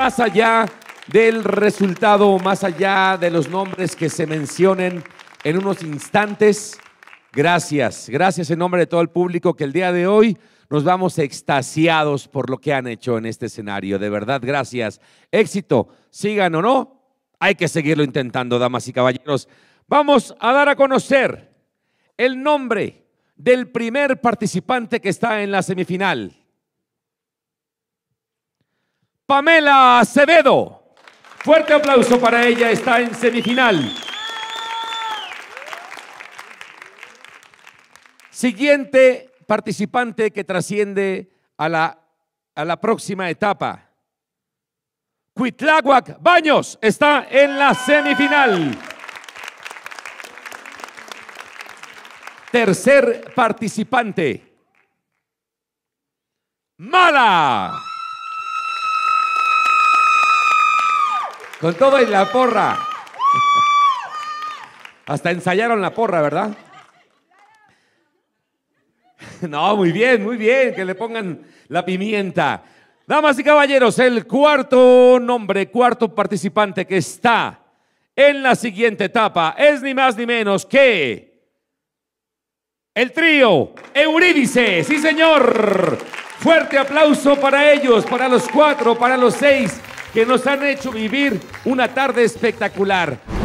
más allá del resultado, más allá de los nombres que se mencionen en unos instantes. Gracias, gracias en nombre de todo el público que el día de hoy nos vamos extasiados por lo que han hecho en este escenario. De verdad, gracias. Éxito, sigan o no, hay que seguirlo intentando, damas y caballeros. Vamos a dar a conocer el nombre del primer participante que está en la semifinal. Pamela Acevedo. Fuerte aplauso para ella, está en semifinal. Siguiente participante que trasciende a la, a la próxima etapa. Cuitláhuac Baños está en la semifinal. Tercer participante. Mala. Con todo y la porra. Hasta ensayaron la porra, ¿verdad? No, muy bien, muy bien, que le pongan la pimienta. Damas y caballeros, el cuarto nombre, cuarto participante que está en la siguiente etapa es ni más ni menos que el trío Eurídice. Sí, señor. Fuerte aplauso para ellos, para los cuatro, para los seis, que nos han hecho vivir una tarde espectacular.